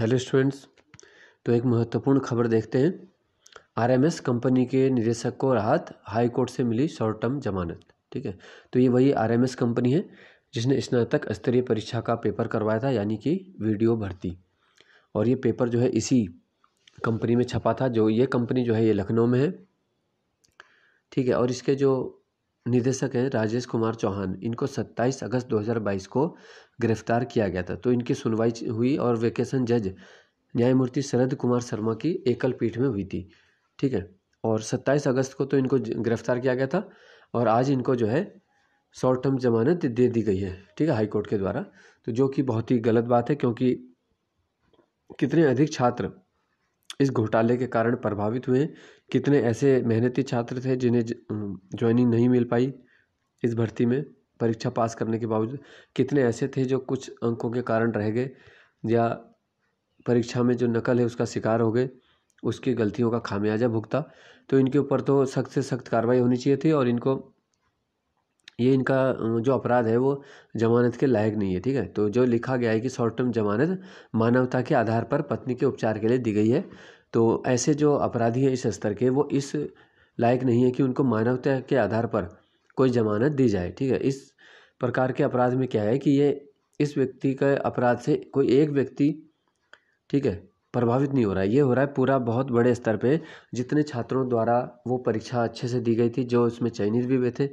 hello students तो एक महत्वपूर्ण खबर देखते हैं आरएमएस कंपनी के निदेशक को राहत हाई कोर्ट से मिली शॉर्ट टर्म जमानत ठीक है तो ये वही आरएमएस कंपनी है जिसने स्नातक स्तरीय परीक्षा का पेपर करवाया था यानी कि वीडियो भर्ती और ये पेपर जो है इसी कंपनी में छपा था जो ये कंपनी जो है ये लखनऊ में है ठीक है और इसके जो निदेशक हैं राजेश कुमार चौहान इनको 27 अगस्त 2022 को गिरफ्तार किया गया था तो इनकी सुनवाई हुई और वेकेशन जज न्यायमूर्ति शरद कुमार शर्मा की एकल पीठ में हुई थी ठीक है और 27 अगस्त को तो इनको गिरफ्तार किया गया था और आज इनको जो है शॉर्ट टर्म जमानत दे दी गई है ठीक है हाईकोर्ट के द्वारा तो जो कि बहुत ही गलत बात है क्योंकि कितने अधिक छात्र इस घोटाले के कारण प्रभावित हुए कितने ऐसे मेहनती छात्र थे जिन्हें ज्वाइनिंग नहीं मिल पाई इस भर्ती में परीक्षा पास करने के बावजूद कितने ऐसे थे जो कुछ अंकों के कारण रह गए या परीक्षा में जो नकल है उसका शिकार हो गए उसकी गलतियों का खामियाजा भुगता तो इनके ऊपर तो सख्त से सख्त कार्रवाई होनी चाहिए थी और इनको ये इनका जो अपराध है वो जमानत के लायक नहीं है ठीक है तो जो लिखा गया है कि शॉर्ट टर्म जमानत मानवता के आधार पर पत्नी के उपचार के लिए दी गई है तो ऐसे जो अपराधी हैं इस स्तर के वो इस लायक नहीं है कि उनको मानवता के आधार पर कोई जमानत दी जाए ठीक है इस प्रकार के अपराध में क्या है कि ये इस व्यक्ति का अपराध से कोई एक व्यक्ति ठीक है प्रभावित नहीं हो रहा है ये हो रहा है पूरा बहुत बड़े स्तर पे जितने छात्रों द्वारा वो परीक्षा अच्छे से दी गई थी जो उसमें चयनित भी हुए थे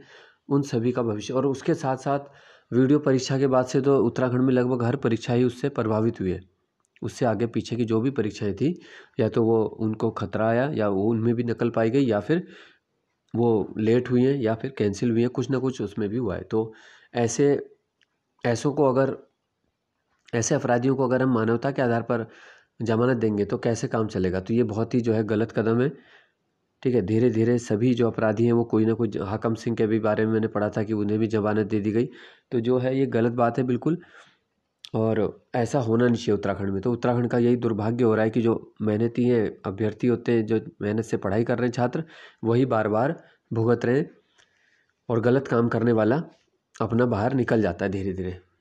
उन सभी का भविष्य और उसके साथ साथ वीडियो परीक्षा के बाद से तो उत्तराखंड में लगभग हर परीक्षा ही उससे प्रभावित हुई है उससे आगे पीछे की जो भी परीक्षाएँ थी या तो वो उनको खतरा आया या वो उनमें भी नकल पाई गई या फिर वो लेट हुई हैं या फिर कैंसिल हुई हैं कुछ ना कुछ उसमें भी हुआ है तो ऐसे ऐसों को अगर ऐसे अपराधियों को अगर हम मानवता के आधार पर जमानत देंगे तो कैसे काम चलेगा तो ये बहुत ही जो है गलत कदम है ठीक है धीरे धीरे सभी जो अपराधी हैं वो कोई ना कोई हकम सिंह के भी बारे में मैंने पढ़ा था कि उन्हें भी जमानत दे दी गई तो जो है ये गलत बात है बिल्कुल और ऐसा होना नहीं चाहिए उत्तराखंड में तो उत्तराखंड का यही दुर्भाग्य हो रहा है कि जो मेहनती हैं अभ्यर्थी होते हैं जो मेहनत से पढ़ाई कर रहे हैं छात्र वही बार बार भुगत रहे हैं और गलत काम करने वाला अपना बाहर निकल जाता है धीरे धीरे